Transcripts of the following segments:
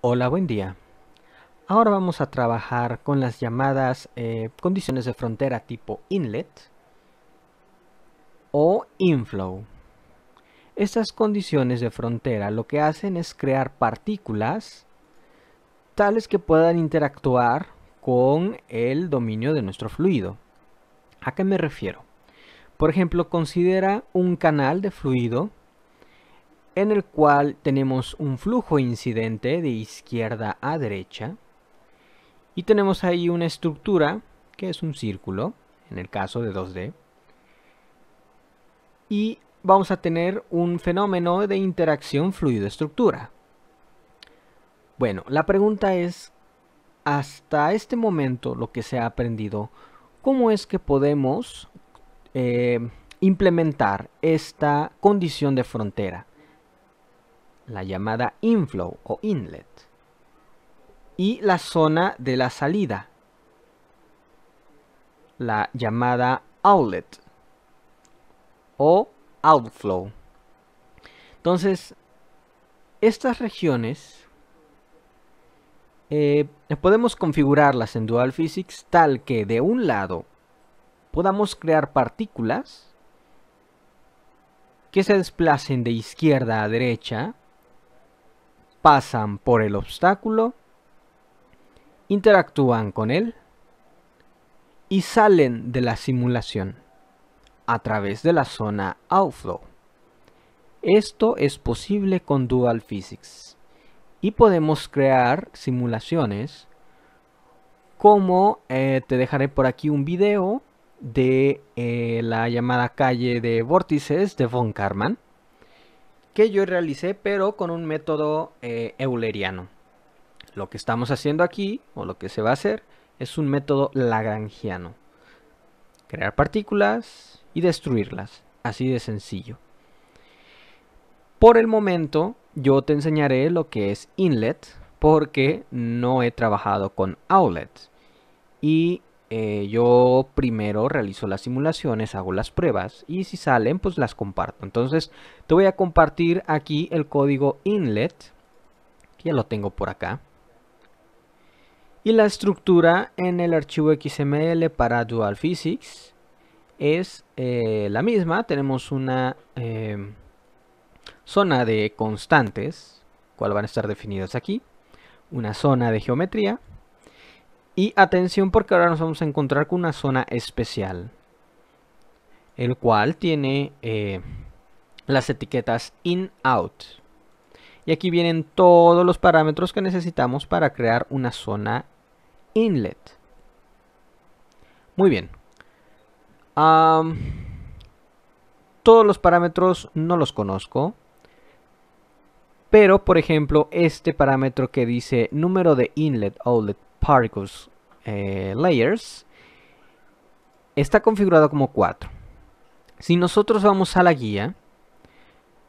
Hola, buen día. Ahora vamos a trabajar con las llamadas eh, condiciones de frontera tipo inlet o inflow. Estas condiciones de frontera lo que hacen es crear partículas tales que puedan interactuar con el dominio de nuestro fluido. ¿A qué me refiero? Por ejemplo, considera un canal de fluido en el cual tenemos un flujo incidente de izquierda a derecha y tenemos ahí una estructura que es un círculo, en el caso de 2D, y vamos a tener un fenómeno de interacción fluido-estructura. Bueno, la pregunta es, hasta este momento lo que se ha aprendido, ¿cómo es que podemos eh, implementar esta condición de frontera? la llamada inflow o inlet, y la zona de la salida, la llamada outlet o outflow. Entonces, estas regiones eh, podemos configurarlas en Dual Physics tal que de un lado podamos crear partículas que se desplacen de izquierda a derecha pasan por el obstáculo, interactúan con él y salen de la simulación a través de la zona outflow. Esto es posible con Dual Physics y podemos crear simulaciones como eh, te dejaré por aquí un video de eh, la llamada calle de vórtices de Von Karman yo realicé, pero con un método eh, euleriano. Lo que estamos haciendo aquí, o lo que se va a hacer, es un método lagrangiano. Crear partículas y destruirlas. Así de sencillo. Por el momento, yo te enseñaré lo que es inlet, porque no he trabajado con outlet. Y eh, yo primero realizo las simulaciones, hago las pruebas y si salen pues las comparto. Entonces te voy a compartir aquí el código inlet, que ya lo tengo por acá. Y la estructura en el archivo XML para Dual Physics es eh, la misma. Tenemos una em, zona de constantes, cual van a estar definidas aquí. Una zona de geometría y atención porque ahora nos vamos a encontrar con una zona especial, el cual tiene eh, las etiquetas in-out. Y aquí vienen todos los parámetros que necesitamos para crear una zona inlet. Muy bien. todos los parámetros no los conozco. Pero, por ejemplo, este parámetro que dice número de inlet, outlet, Particles eh, Layers está configurado como 4. Si nosotros vamos a la guía,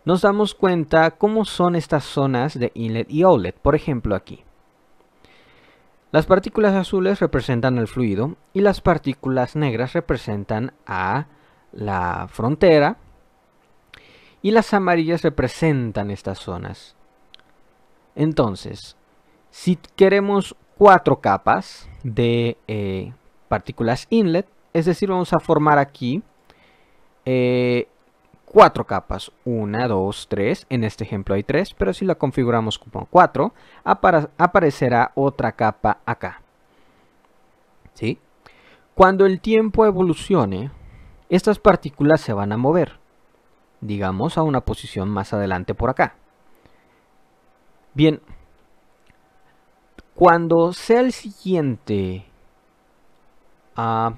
nos damos cuenta cómo son estas zonas de inlet y outlet, por ejemplo aquí. Las partículas azules representan el fluido y las partículas negras representan a la frontera y las amarillas representan estas zonas. Entonces, si queremos cuatro capas de eh, partículas inlet, es decir, vamos a formar aquí eh, cuatro capas, una, dos, tres, en este ejemplo hay tres, pero si la configuramos como cuatro, aparecerá otra capa acá. ¿Sí? Cuando el tiempo evolucione, estas partículas se van a mover, digamos a una posición más adelante por acá. Bien, cuando sea el siguiente ah,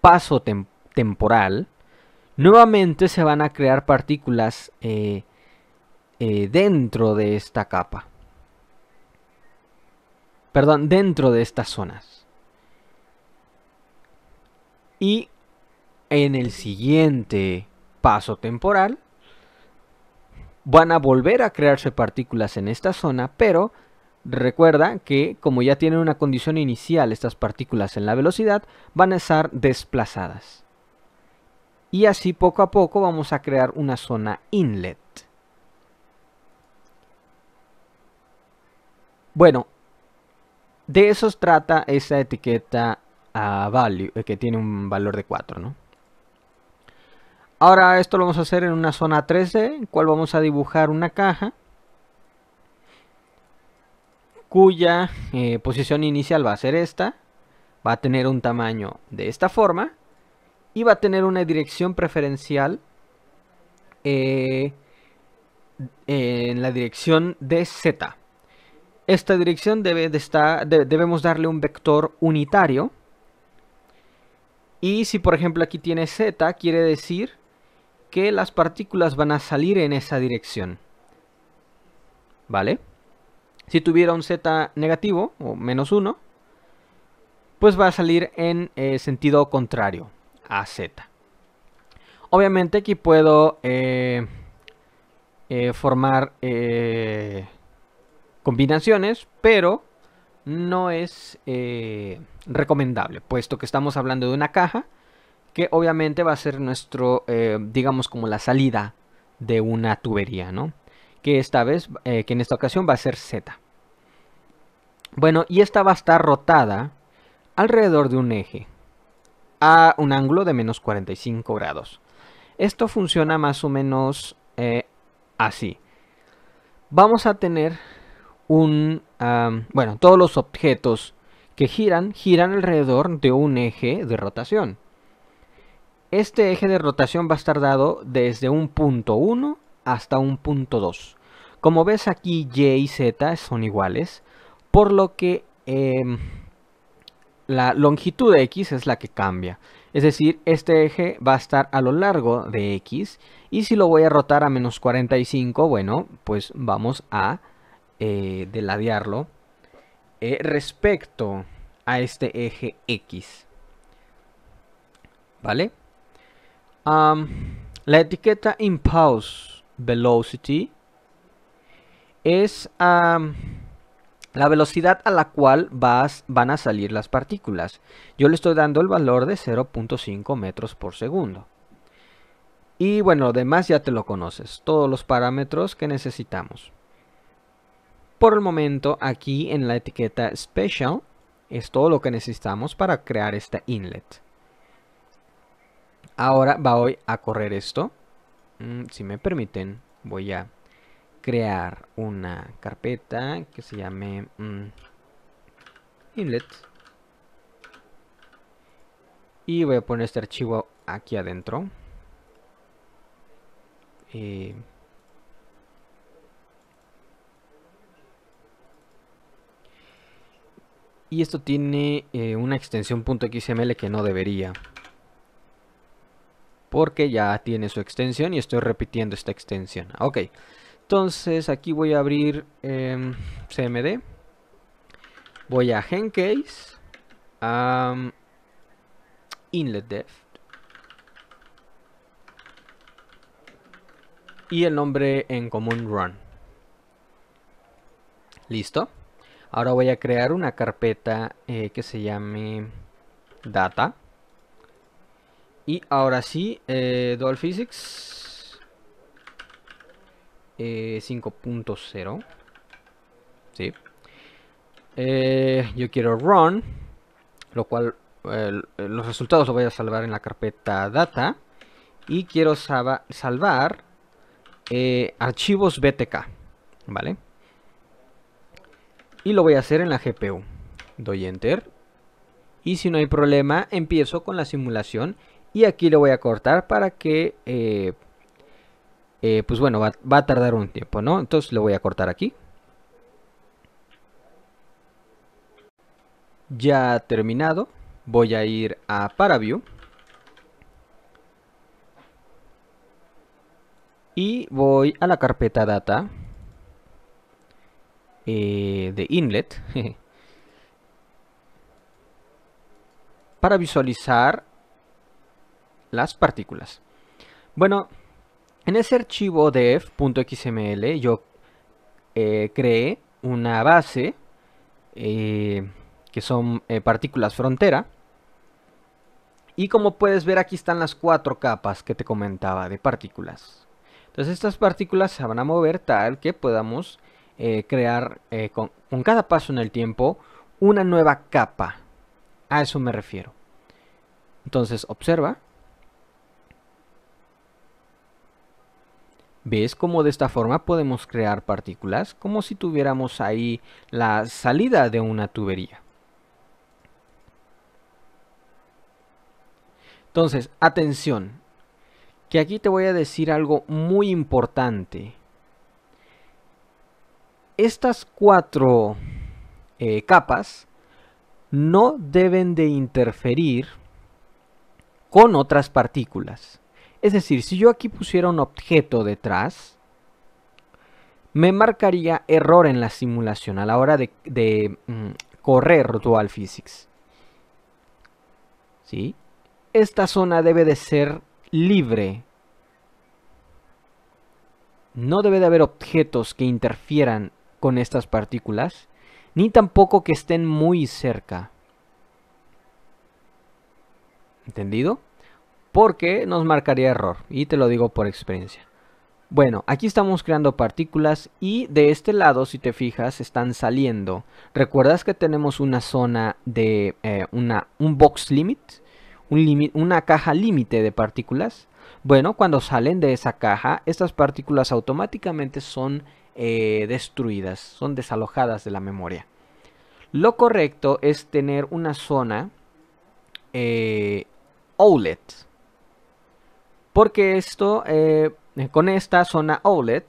paso temporal, nuevamente se van a crear partículas eh, eh, dentro de esta capa. Perdón, dentro de estas zonas. Y en el siguiente paso temporal van a volver a crearse partículas en esta zona, pero Recuerda que, como ya tienen una condición inicial estas partículas en la velocidad, van a estar desplazadas. Y así poco a poco vamos a crear una zona inlet. Bueno, de eso trata esa etiqueta value, eh, que tiene un valor de 4, Ahora esto lo vamos a hacer en una zona 3D, en cual vamos a dibujar una caja cuya eh, posición inicial va a ser esta, va a tener un tamaño de esta forma y va a tener una dirección preferencial eh, en la dirección de z. Esta dirección debe de estar, debemos darle un vector unitario. Y si por ejemplo aquí tiene z, quiere decir que las partículas van a salir en esa dirección. ¿Vale? Si tuviera un z negativo o menos 1, pues va a salir en eh, sentido contrario a z. Obviamente aquí puedo eh, eh, formar combinaciones, pero no es recomendable, puesto que estamos hablando de una caja que obviamente va a ser nuestro, digamos, como la salida de una tubería, ¿no? que esta vez, eh, que en esta ocasión va a ser Z. Bueno, y esta va a estar rotada alrededor de un eje a un ángulo de menos 45 grados. Esto funciona más o menos eh, así. Vamos a tener un... bueno, todos los objetos que giran, giran alrededor de un eje de rotación. Este eje de rotación va a estar dado desde un punto 1 hasta un punto 2. Como ves aquí Y y Z son iguales, por lo que em, la longitud de X es la que cambia. Es decir, este eje va a estar a lo largo de X y si lo voy a rotar a menos 45, bueno, pues vamos a eh, deladearlo eh, respecto a este eje X. ¿Vale? la etiqueta impulse velocity es la velocidad a la cual vas, van a salir las partículas. Yo le estoy dando el valor de 0.5 metros por segundo. Y bueno, lo demás ya te lo conoces, todos los parámetros que necesitamos. Por el momento, aquí en la etiqueta Special, es todo lo que necesitamos para crear esta inlet. Ahora voy a correr esto. Mm, si me permiten, voy a crear una carpeta que se llame mm, inlet y voy a poner este archivo aquí adentro eh, y esto tiene eh, una extensión .xml que no debería porque ya tiene su extensión y estoy repitiendo esta extensión. Ok, entonces aquí voy a abrir em, CMD, voy a Gencase, Case. Inlet y el nombre en común Run. Listo. Ahora voy a crear una carpeta eh, que se llame Data. Y ahora sí, eh, Dual Physics 5.0. Eh, eh, yo quiero Run, lo cual los resultados los voy a salvar en la carpeta Data. Y quiero salvar eh, archivos BTK, ¿vale? Y lo voy a hacer en la GPU. Doy Enter. Y si no hay problema, empiezo con la simulación y aquí lo voy a cortar para que, eh, eh, pues bueno, va, a tardar un tiempo, ¿no? Entonces lo voy a cortar aquí. Ya terminado, voy a ir a ParaView. Y voy a la carpeta data eh, de inlet. para visualizar las partículas. Bueno, en ese archivo def.xml yo eh, creé una base eh, que son eh, partículas frontera. Y como puedes ver aquí están las cuatro capas que te comentaba de partículas. Entonces estas partículas se van a mover tal que podamos crear con, cada paso en el tiempo una nueva capa. A eso me refiero. Entonces observa. ¿Ves cómo de esta forma podemos crear partículas? Como si tuviéramos ahí la salida de una tubería. Entonces, atención, que aquí te voy a decir algo muy importante. Estas cuatro eh, capas no deben de interferir con otras partículas. Es decir, si yo aquí pusiera un objeto detrás, me marcaría error en la simulación a la hora de, mm, correr Dual Physics. ¿Sí? Esta zona debe de ser libre. No debe de haber objetos que interfieran con estas partículas, ni tampoco que estén muy cerca. ¿Entendido? porque nos marcaría error y te lo digo por experiencia. Bueno, aquí estamos creando partículas y de este lado, si te fijas, están saliendo. ¿Recuerdas que tenemos una zona de eh, una, un box limit? una caja límite de partículas. Bueno, cuando salen de esa caja, estas partículas automáticamente son eh, destruidas, son desalojadas de la memoria. Lo correcto es tener una zona eh, outlet porque esto, eh, con esta zona OLED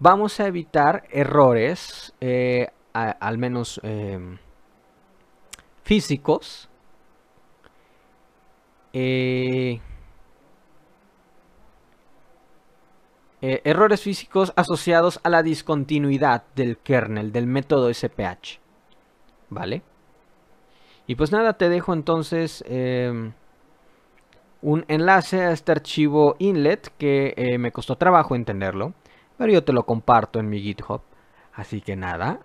vamos a evitar errores, eh, al menos eh, físicos. errores físicos asociados a la discontinuidad del kernel, del método SPH. ¿Vale? Y pues nada, te dejo entonces un enlace a este archivo inlet que eh, me costó trabajo entenderlo, pero yo te lo comparto en mi GitHub. Así que nada,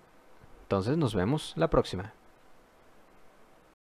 entonces nos vemos la próxima.